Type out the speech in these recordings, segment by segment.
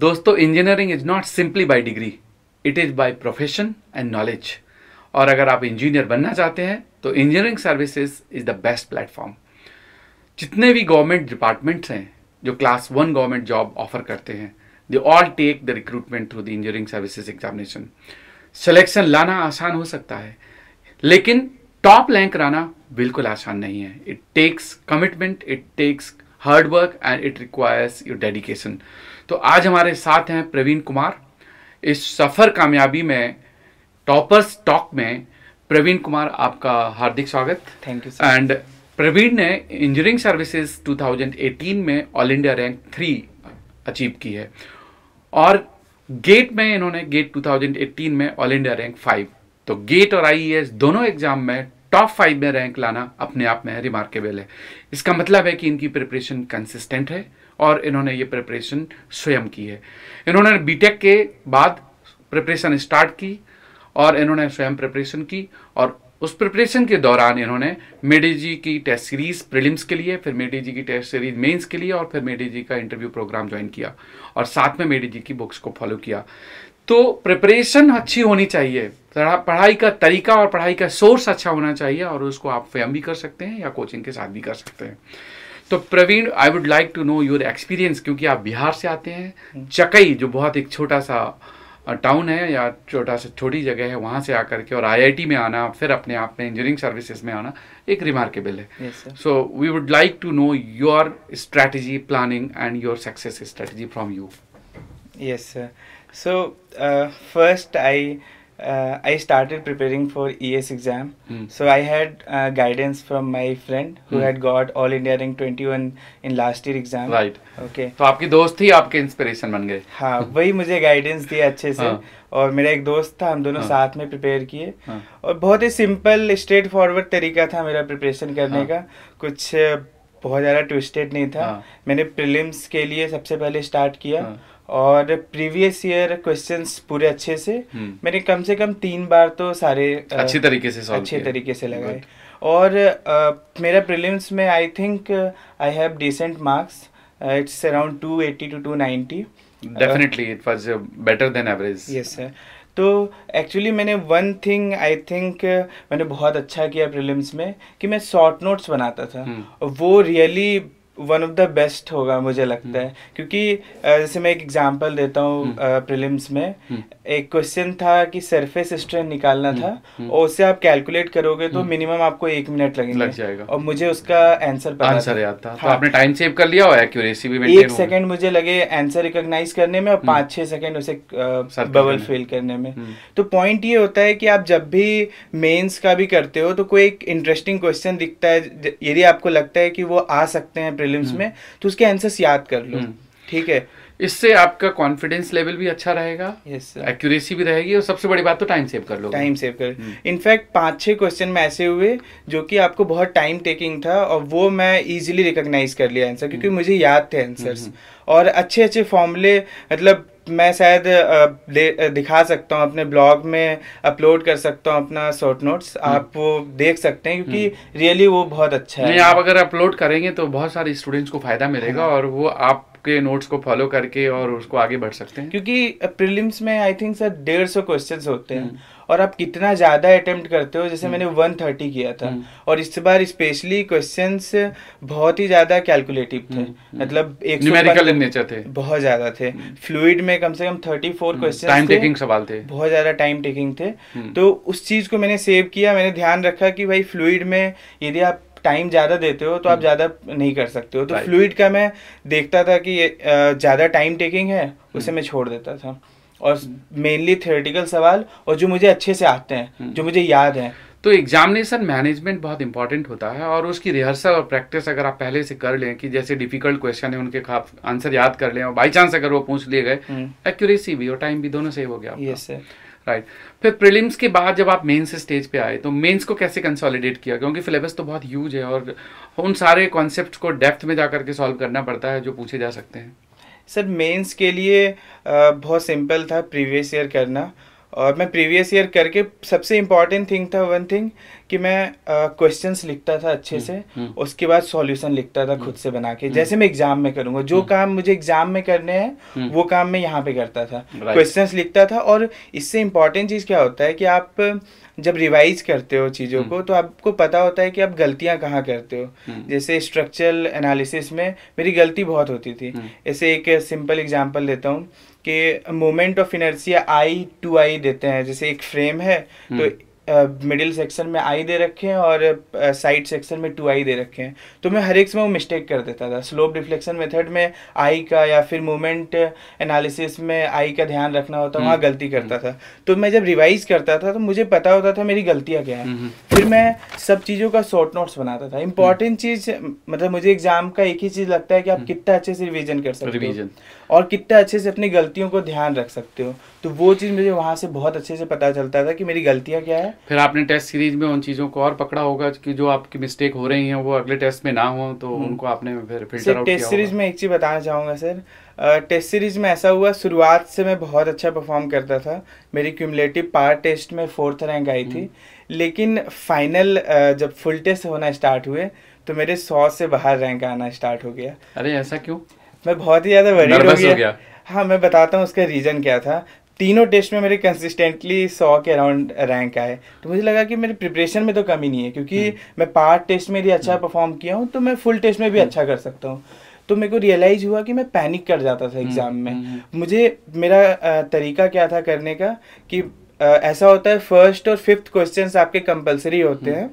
दोस्तों engineering is not simply by degree it is by profession and knowledge और अगर आप इंजीनियर बनना चाहते हैं तो engineering services is the best platform जितने भी गवर्नमेंट डिपार्टमेंट्स हैं जो class one government job offer करते हैं they all take the recruitment through the engineering services examination selection लाना आसान हो सकता है लेकिन टॉप रैंक लाना बिल्कुल आसान नहीं है it takes commitment it takes hard work and it requires your dedication तो आज हमारे साथ हैं प्रवीण कुमार इस सफ़र कामयाबी में टॉपर्स टॉक में प्रवीण कुमार आपका हार्दिक स्वागत थैंक यू एंड प्रवीण ने इंजीनियरिंग सर्विसेज 2018 में all India rank three achieve की है और गेट में इन्होंने गेट 2018 में ऑल इंडिया रैंक फाइव तो गेट और आई e दोनों एग्जाम में टॉप फाइव में रैंक लाना अपने आप में रिमार्केबल है इसका मतलब है कि इनकी प्रिपरेशन कंसिस्टेंट है और इन्होंने ये प्रिपरेशन स्वयं की है इन्होंने बीटेक के बाद प्रिपरेशन स्टार्ट की और इन्होंने स्वयं प्रिपरेशन की और उस प्रिपरेशन के दौरान इन्होंने मेडी जी की टेस्ट सीरीज प्रिलिम्स के लिए फिर मेडी जी की टेस्ट सीरीज मेंस के लिए और फिर मेडी जी का इंटरव्यू प्रोग्राम ज्वाइन किया और साथ में मेडी जी की बुक्स को फॉलो किया तो प्रिपरेशन अच्छी होनी चाहिए पढ़ाई का तरीका और पढ़ाई का सोर्स अच्छा होना चाहिए और उसको आप स्वयं भी कर सकते हैं या कोचिंग के साथ भी कर सकते हैं तो Praveen I would like to know your experience क्योंकि आप बिहार से आते हैं हम्म। चकई जो बहुत एक छोटा सा टाउन है या छोटा सा छोटी जगह है वहाँ से आकर के और आईआईटी में आना फिर अपने आप में इंजीनियरिंग सर्विसेज में आना एक रिमार्केबल है so we would like to know your strategy planning and your success strategy from you yes sir so first I uh, I started preparing for ES exam. Mm. So I had uh, guidance from my friend who mm. had got All India Rank 21 in last year exam. Right. Okay. तो आपकी दोस्त ही आपके inspiration बन गए. हाँ वही मुझे guidance दिया अच्छे से हाँ. और मेरा एक दोस्त था हम दोनों हाँ. साथ में प्रिपेयर किए हाँ. और बहुत ही सिंपल स्ट्रेट फॉरवर्ड तरीका था मेरा प्रिपरेशन करने हाँ. का कुछ uh, बहुत ज़्यादा ट्विस्टेड नहीं था हाँ. मैंने प्रिलिम्स के लिए सबसे पहले स्टार्ट किया हाँ. और प्रीवियस ईयर क्वेश्चंस पूरे अच्छे से हम्म। मैंने कम से कम तीन बार तो सारे अच्छे तरीके से अच्छे तरीके से लगाए और uh, मेरा प्रीलिम्स में I think I have decent marks it's around eighty two ninety definitely it was better than average yes sir तो एक्चुअली मैंने वन थिंग आई थिंक मैंने बहुत अच्छा किया प्रीलिम्स में कि मैं शॉर्ट नोट्स बनाता था hmm. वो really really one of the best होगा मुझे लगता है हम्म। क्योंकि जैसे मैं एक एग्जांपल देता हूँ प्रीलिम्स हम्म। में हम्म। एक क्वेश्चन था कि सरफेस स्ट्रेन निकालना था और उससे आप कैलकुलेट करोगे तो मिनिमम आपको एक मिनट लगेंगे लग जाएगा और मुझे उसका आंसर पता आंसर याद था तो हाँ। आपने टाइम सेव कर लिया और एक्यूरेसी भी एक सेकंड मुझे लगे आंसर रिकोगनाइज करने में और पाँच छः सेकेंड उसे बबल फेल करने में तो पॉइंट ये होता है कि आप जब भी मेन्स का भी करते हो तो कोई एक इंटरेस्टिंग क्वेश्चन दिखता है यदि आपको लगता है कि वो आ सकते हैं प्रीलिम्स हम्म। में तो उसके आंसर्स याद कर लो हम्म। ठीक है इससे आपका कॉन्फिडेंस लेवल भी अच्छा रहेगा एक्यूरेसी yes, भी रहेगी और सबसे बड़ी बात तो टाइम सेव कर लो टाइम सेव कर इनफैक्ट पांच छह क्वेश्चन में ऐसे हुए जो कि आपको बहुत टाइम टेकिंग था और वो मैं इजीली रिकॉग्नाइज कर लिया आंसर क्योंकि हम्म। मुझे याद थे आंसर्स हम्म, हम्म। और अच्छे अच्छे फॉर्मूले मतलब मैं शायद दिखा सकता हूँ अपने ब्लॉग में अपलोड कर सकता हूँ अपना शॉर्ट नोट्स आप वो देख सकते हैं क्योंकि रियली वो बहुत अच्छा है आप अगर अपलोड करेंगे तो बहुत सारे स्टूडेंट्स को फायदा मिलेगा हाँ। और वो आप आपके नोट्स को फॉलो करके और उसको आगे बढ़ सकते हैं क्योंकि प्रीलिम्स में आई थिंक सर डेढ़ सौ क्वेश्चन होते हैं हम्म। और आप कितना ज़्यादा अटेम्प्ट करते हो जैसे हम्म। मैंने वन थर्टी किया था हम्म। और इस बार स्पेशली क्वेश्चन बहुत ही ज़्यादा कैलकुलेटिव थे मतलब एक न्यूमेरिकल इन नेचर थे बहुत ज़्यादा थे फ्लूड में कम से कम thirty four question time taking सवाल थे बहुत ज़्यादा टाइम टेकिंग थे तो उस चीज़ को मैंने सेव किया मैंने ध्यान रखा कि भाई फ्लूड में यदि आप टाइम ज़्यादा देते हो तो आप हम्म। ज़्यादा नहीं कर सकते हो तो फ्लूड का मैं देखता था कि ज़्यादा टाइम टेकिंग है उसे हम्म। मैं छोड़ देता था और मेनली हम्म। थियोरेटिकल सवाल और जो मुझे अच्छे से आते हैं जो मुझे याद है तो एग्जामिनेशन मैनेजमेंट बहुत इंपॉर्टेंट होता है और उसकी रिहर्सल और प्रैक्टिस अगर आप पहले से कर लें कि जैसे डिफिकल्ट क्वेश्चन है उनके आप आंसर याद कर लें और बाई चांस अगर वो पूछ लिए गए एक्यूरेसी भी और टाइम भी दोनों सेव हो गया यस सर राइट फिर प्रीलिम्स के बाद जब आप मेंस स्टेज पे आए तो मेंस को कैसे कंसोलिडेट किया क्योंकि सिलेबस तो बहुत ह्यूज है और उन सारे कॉन्सेप्ट को डेप्थ में जा करके सॉल्व करना पड़ता है जो पूछे जा सकते हैं सर मेंस के लिए बहुत सिंपल था प्रीवियस ईयर करना और मैं प्रीवियस ईयर करके सबसे इम्पोर्टेंट थिंग था वन थिंग कि मैं क्वेश्चंस uh, लिखता था अच्छे हम्म, से हम्म। उसके बाद सॉल्यूशन लिखता था खुद हम्म, से बना के जैसे मैं एग्जाम में करूँगा जो काम मुझे एग्जाम में करने हैं वो काम मैं यहाँ पे करता था क्वेश्चंस लिखता था और इससे इम्पॉर्टेंट चीज़ क्या होता है कि आप जब रिवाइज करते हो चीज़ों को तो आपको पता होता है कि आप गलतियाँ कहाँ करते हो जैसे स्ट्रक्चरल एनालिसिस में मेरी गलती बहुत होती थी ऐसे एक सिंपल एग्जाम्पल देता हूँ कि moment of inertia I two I देते हैं जैसे एक फ्रेम है तो हम्म। मिडिल सेक्शन में आई दे रखे हैं और साइड सेक्शन में टू आई दे रखे हैं तो मैं हर एक समय वो मिस्टेक कर देता था स्लोप डिफ्लेक्शन मेथड में आई का या फिर मूवमेंट एनालिसिस में आई का ध्यान रखना होता वहाँ हम्म, गलती करता हम्म। था तो मैं जब रिवाइज करता था तो मुझे पता होता था मेरी गलतियाँ क्या हैं हम्म, फिर मैं सब चीज़ों का शॉर्ट नोट्स बनाता था इंपॉर्टेंट चीज़ मतलब मुझे एग्जाम का एक ही चीज़ लगता है कि आप कितना अच्छे से रिविजन कर सकते हो और कितना अच्छे से अपनी गलतियों को ध्यान रख सकते हो तो वो चीज़ मुझे वहां से बहुत अच्छे से पता चलता था कि मेरी गलतियां क्या है फिर आपने टेस्ट सीरीज में उन चीज़ों को और पकड़ा होगा कि जो आपकी मिस्टेक हो रही हैं वो अगले टेस्ट में ना हो तो हम्म। उनको आपने फिर फिल्टर टेस्ट सीरीज में एक चीज़ बताना चाहूंगा सर टेस्ट सीरीज में ऐसा हुआ शुरुआत से मैं बहुत अच्छा परफॉर्म करता था मेरी क्यूमलेटिव पार टेस्ट में फोर्थ रैंक आई थी हम्म। लेकिन फाइनल जब फुल टेस्ट होना स्टार्ट हुए तो मेरे सौ से बाहर रैंक आना स्टार्ट हो गया अरे ऐसा क्यों मैं बहुत ही ज़्यादा वरीड हो गया हाँ मैं बताता हूँ उसका रीज़न क्या था तीनों टेस्ट में मेरे कंसिस्टेंटली सौ के अराउंड रैंक आए तो मुझे लगा कि मेरे प्रिपरेशन में तो कमी नहीं है क्योंकि हम्म। मैं पार्ट टेस्ट में भी अच्छा परफॉर्म हम्म। किया हूँ तो मैं फुल टेस्ट में भी हम्म। अच्छा कर सकता हूँ तो मेरे को रियलाइज़ हुआ कि मैं पैनिक कर जाता था एग्ज़ाम में मुझे मेरा तरीका क्या था करने का कि ऐसा होता है फर्स्ट और फिफ्थ क्वेश्चंस आपके कंपलसरी होते हैं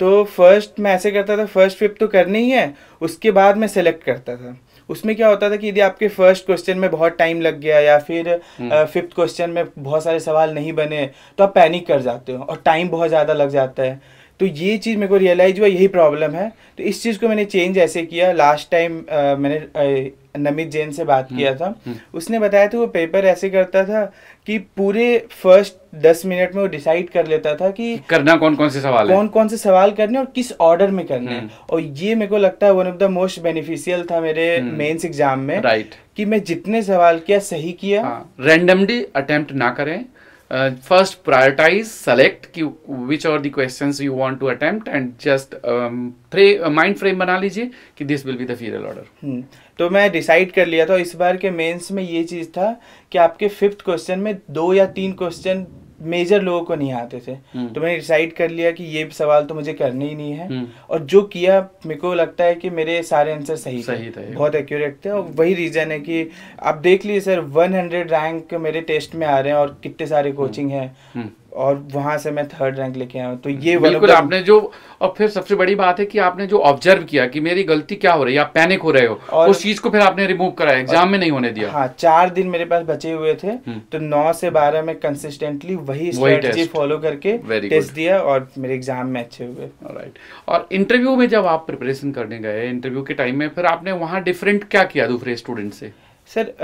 तो फर्स्ट मैं ऐसे करता था फर्स्ट फिफ्थ तो करनी ही है उसके बाद मैं सेलेक्ट करता था उसमें क्या होता था कि यदि आपके फर्स्ट क्वेश्चन में बहुत टाइम लग गया या फिर फिफ्थ हम्म। क्वेश्चन में बहुत सारे सवाल नहीं बने तो आप पैनिक कर जाते हो और टाइम बहुत ज़्यादा लग जाता है तो ये चीज़ मेरे को रियलाइज हुआ यही प्रॉब्लम है तो इस चीज़ को मैंने चेंज ऐसे किया लास्ट टाइम मैंने नमित जैन से बात किया हम्म, था हम्म। उसने बताया था वो पेपर ऐसे करता था कि पूरे फर्स्ट दस मिनट में वो डिसाइड कर लेता था कि करना कौन कौन से सवाल कौन कौन से सवाल करने और किस ऑर्डर में करने हम्म। और ये मेरे को लगता है one of the most beneficial था मेरे मेंस एग्जाम में राइट कि मैं जितने सवाल किया सही किया रेंडमली हाँ। अटेम्प्ट ना करें uh, first prioritize select ki, which are the questions you want to attempt and just um, uh, mind frame बना लीजिए कि this will be the feral order तो मैं डिसाइड कर लिया था इस बार के मेंस में ये चीज़ था कि आपके फिफ्थ क्वेश्चन में दो या तीन क्वेश्चन मेजर लोगों को नहीं आते थे हम्म। तो मैंने डिसाइड कर लिया कि ये सवाल तो मुझे करने ही नहीं है हम्म। और जो किया मेरे को लगता है कि मेरे सारे आंसर सही, सही थे, बहुत एक्यूरेट थे और वही रीजन है कि आप देख लीजिए सर 100 रैंक मेरे टेस्ट में आ रहे हैं और कितने सारे कोचिंग हम्म। है और वहां से मैं थर्ड रैंक लेके आया तो ये बिल्कुल आपने जो और फिर सबसे बड़ी बात है कि आपने जो ऑब्जर्व किया कि मेरी गलती क्या हो रही है आप पैनिक हो रहे हो और उस चीज को फिर आपने रिमूव कराया एग्जाम में नहीं होने दिया हाँ चार दिन मेरे पास बचे हुए थे हम्म। तो नौ से बारह में कंसिस्टेंटली वही स्ट्रेटजी फॉलो करके टेस्ट दिया और मेरे एग्जाम में अच्छे हुए राइट और इंटरव्यू में जब आप प्रिपरेशन करने गए इंटरव्यू के टाइम में फिर आपने वहाँ डिफरेंट क्या किया दूसरे स्टूडेंट से सर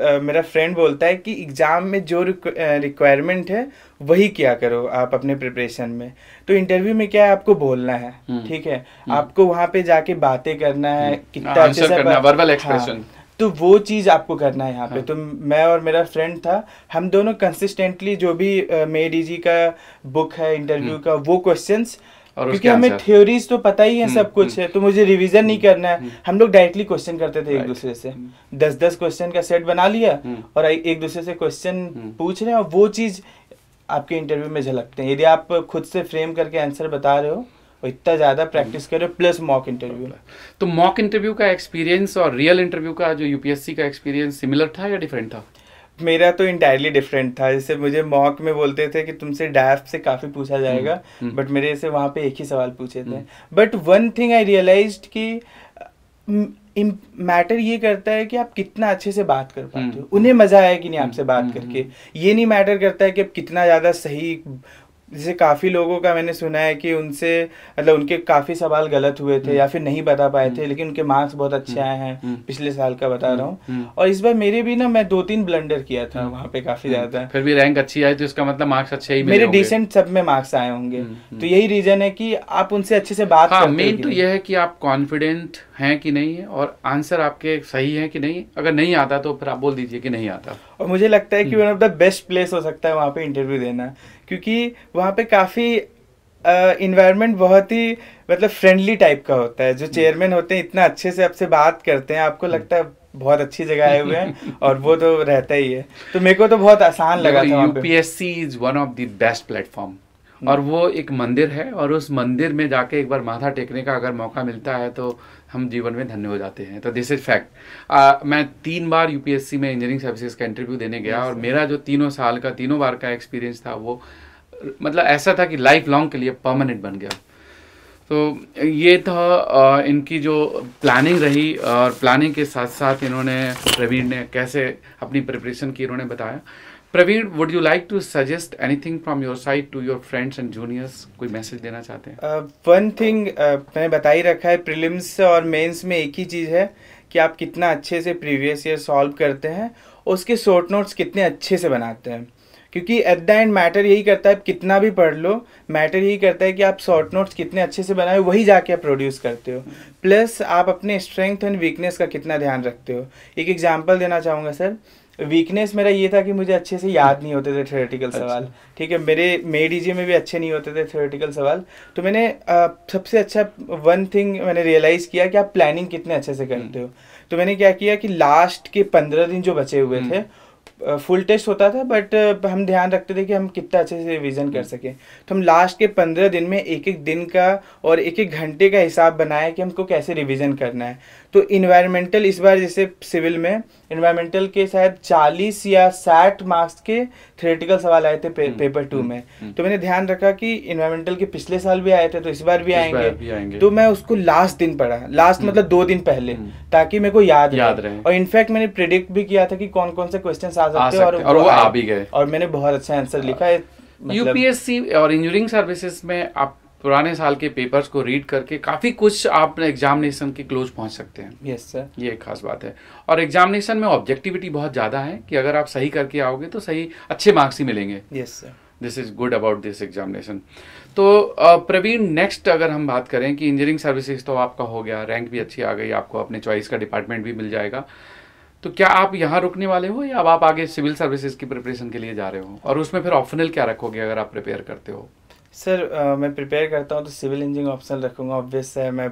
मेरा फ्रेंड बोलता है कि एग्ज़ाम में जो रिक्वायरमेंट है वही किया करो आप अपने प्रिपरेशन में तो इंटरव्यू में क्या है आपको बोलना है हम्म। ठीक है हम्म। आपको वहाँ पे जाके बातें करना है हम्म। कितना हाँ, अच्छे से वर्बल एक्सप्रेशन हाँ। तो वो चीज़ आपको करना है यहाँ हाँ. पे तो मैं और मेरा फ्रेंड था हम दोनों कंसिस्टेंटली जो भी मे डी का बुक है इंटरव्यू का वो क्वेश्चंस और क्योंकि हमें थ्योरीज तो पता ही है हम्म, सब हम्म। कुछ है तो मुझे रिवीजन नहीं करना है हम्म। हम लोग डायरेक्टली क्वेश्चन करते थे एक दूसरे से दस दस क्वेश्चन का सेट बना लिया और एक दूसरे से क्वेश्चन पूछ रहे हैं और वो चीज आपके इंटरव्यू में झलकते हैं यदि आप खुद से फ्रेम करके आंसर बता रहे हो और इतना ज़्यादा प्रैक्टिस हो प्लस मॉक इंटरव्यू तो मॉक इंटरव्यू का एक्सपीरियंस और रियल इंटरव्यू का जो यूपीएससी का एक्सपीरियंस सिमिलर था या डिफरेंट था मेरा तो इंटायरली डिफरेंट था जैसे मुझे मॉक में बोलते थे कि तुमसे डैफ से काफ़ी पूछा हम्म, जाएगा बट हम्म। मेरे से वहां पे एक ही सवाल पूछे थे but one thing I realise कि मैटर ये करता है कि आप कितना अच्छे से बात कर पाते हो हम्म। उन्हें मजा आया कि नहीं आपसे बात करके ये नहीं मैटर करता है कि आप कितना ज़्यादा सही जैसे काफ़ी लोगों का मैंने सुना है कि उनसे मतलब उनके काफ़ी सवाल गलत हुए थे हम्म। या फिर नहीं बता पाए थे हम्म। लेकिन उनके मार्क्स बहुत अच्छे हम्म। आए हैं पिछले साल का बता रहा हूँ और इस बार मेरे भी ना मैं दो तीन ब्लंडर किया था वहाँ पे काफ़ी ज़्यादा फिर भी रैंक अच्छी आई तो इसका मतलब मार्क्स अच्छे ही मेरे डिसेंट सब में मार्क्स आए होंगे तो यही रीज़न है कि आप उनसे अच्छे से बात मेन हाँ, तो यह है कि आप कॉन्फिडेंट हैं कि नहीं है और आंसर आपके सही है कि नहीं अगर नहीं आता तो फिर आप बोल दीजिए कि नहीं आता और मुझे लगता है कि one of the best place हो सकता है वहाँ पे इंटरव्यू देना क्योंकि वहाँ पे काफ़ी इन्वायरमेंट uh, बहुत ही मतलब फ्रेंडली टाइप का होता है जो चेयरमैन हम्म। होते हैं इतना अच्छे से आपसे बात करते हैं आपको हम्म। लगता है बहुत अच्छी जगह आए हुए हैं और वो तो रहता ही है तो मेरे को तो बहुत आसान लगा था UPSC is one of the best platform और वो एक मंदिर है और उस मंदिर में जाके एक बार माथा टेकने का अगर मौका मिलता है तो हम जीवन में धन्य हो जाते हैं तो दिस इज फैक्ट मैं तीन बार यूपीएससी में इंजीनियरिंग सर्विसेज का इंटरव्यू देने गया yes, और मेरा जो तीनों साल का तीनों बार का एक्सपीरियंस था वो मतलब ऐसा था कि लाइफ लॉन्ग के लिए परमानेंट बन गया तो ये था इनकी जो प्लानिंग रही और प्लानिंग के साथ साथ इन्होंने प्रवीण ने कैसे अपनी प्रिपरेशन की इन्होंने बताया Praveen would you like to suggest anything from your side to your friends and juniors कोई मैसेज देना चाहते हैं वन uh, थिंग uh, मैंने बता ही रखा है प्रिलिम्स और मेंस में एक ही चीज़ है कि आप कितना अच्छे से प्रीवियस ईयर सॉल्व करते हैं उसके शॉर्ट नोट्स कितने अच्छे से बनाते हैं क्योंकि एट द एंड मैटर यही करता है आप कितना भी पढ़ लो मैटर यही करता है कि आप शॉर्ट नोट्स कितने अच्छे से बनाए वही जाके आप प्रोड्यूस करते हो प्लस आप अपने स्ट्रेंथ एंड वीकनेस का कितना ध्यान रखते हो एक एग्जाम्पल देना चाहूँगा सर वीकनेस मेरा ये था कि मुझे अच्छे से याद हम्म। नहीं होते थे थ्योरेटिकल अच्छा। सवाल ठीक है मेरे मे डी में भी अच्छे नहीं होते थे थ्योरेटिकल सवाल तो मैंने सबसे अच्छा वन थिंग मैंने रियलाइज़ किया कि आप प्लानिंग कितने अच्छे से करते हम्म। हो तो मैंने क्या किया कि लास्ट के पंद्रह दिन जो बचे हुए थे फुल हम्म। टेस्ट होता था बट हम ध्यान रखते थे कि हम कितना अच्छे से रिविजन कर सकें तो हम लास्ट के पंद्रह दिन में एक एक दिन का और एक एक घंटे का हिसाब बनाया कि हमको कैसे रिविजन करना है तो इन्वायरमेंटल इस बार जैसे सिविल में इन्वायरमेंटल के शायद 40 या 60 मार्क्स के थ्रेटिकल सवाल आए थे पे, पेपर हम्म, टू हम्म, में हम्म। तो मैंने ध्यान रखा कि इन्वायरमेंटल के पिछले साल भी आए थे तो इस बार भी, इस आएंगे, बार भी आएंगे तो मैं उसको लास्ट दिन पढ़ा लास्ट मतलब दो दिन पहले ताकि मेरे को याद याद रहे और इनफैक्ट मैंने प्रिडिक्ट भी किया था कि कौन कौन से क्वेश्चन आ सकते हैं और वो आ भी गए और मैंने बहुत अच्छा आंसर लिखा है यूपीएससी मतलब और इंजीनियरिंग सर्विसेज में आप पुराने साल के पेपर्स को रीड करके काफ़ी कुछ आप एग्जामिनेशन के क्लोज पहुंच सकते हैं यस सर ये एक खास बात है और एग्जामिनेशन में ऑब्जेक्टिविटी बहुत ज़्यादा है कि अगर आप सही करके आओगे तो सही अच्छे मार्क्स ही मिलेंगे yes sir this is good about this examination तो प्रवीण नेक्स्ट अगर हम बात करें कि इंजीनियरिंग सर्विसेज तो आपका हो गया रैंक भी अच्छी आ गई आपको अपने चॉइस का डिपार्टमेंट भी मिल जाएगा तो क्या आप यहाँ रुकने वाले हो या अब आप आगे सिविल सर्विसेज की प्रिपरेशन के लिए जा रहे हो और उसमें फिर ऑप्शनल क्या रखोगे अगर आप प्रिपेयर करते हो सर uh, मैं प्रिपेयर करता हूँ तो सिविल इंजीनियरिंग ऑप्शन रखूँगा ऑब्वियस है मैं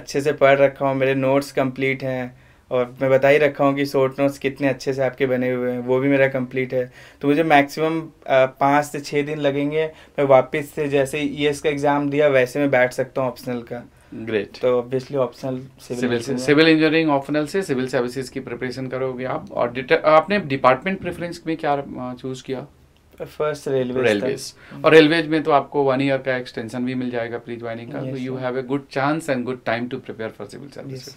अच्छे से पढ़ रखा हूँ मेरे नोट्स कंप्लीट हैं और मैं बता ही रखा हूँ कि शॉर्ट नोट्स कितने अच्छे से आपके बने हुए हैं वो भी मेरा कंप्लीट है तो मुझे मैक्सिमम uh, पाँच से छः दिन लगेंगे मैं वापस से जैसे ई e का एग्ज़ाम दिया वैसे मैं बैठ सकता हूँ ऑप्शनल का ग्रेट तो obviously optional civil civil engineering optional से सिविल सर्विसेज की प्रिपरेशन करोगे आप और आपने डिपार्टमेंट प्रेफरेंस में क्या चूज़ uh, किया फर्स्ट रेलवे रेलवेज और रेलवे में तो आपको वन ईयर का एक्सटेंशन भी मिल जाएगा प्री ज्वाइनिंग का तो you have a good chance and good time to prepare for civil service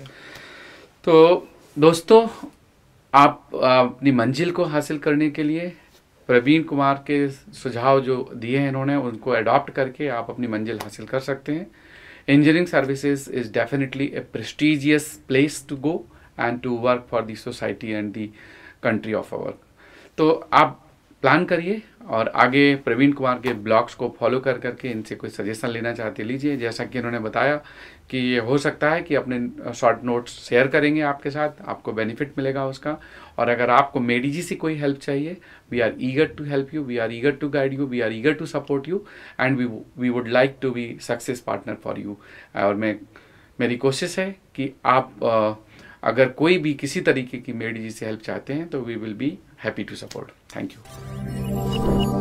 तो दोस्तों आप अपनी मंजिल को हासिल करने के लिए प्रवीण कुमार के सुझाव जो दिए हैं इन्होंने उनको अडॉप्ट करके आप अपनी मंजिल हासिल कर सकते हैं engineering services is definitely a prestigious place to go and to work for the society and the country of our तो आप प्लान करिए और आगे प्रवीण कुमार के ब्लॉग्स को फॉलो कर करके इनसे कोई सजेशन लेना चाहते लीजिए जैसा कि इन्होंने बताया कि ये हो सकता है कि अपने शॉर्ट नोट्स शेयर करेंगे आपके साथ आपको बेनिफिट मिलेगा उसका और अगर आपको मेडिजी से कोई हेल्प चाहिए we are eager to help you we are eager to guide you we are eager to support you and we we would like to be success partner for you और मैं मेरी कोशिश है कि आप अगर कोई भी किसी तरीके की मेडिजी से हेल्प चाहते हैं तो we will be happy to support Thank you.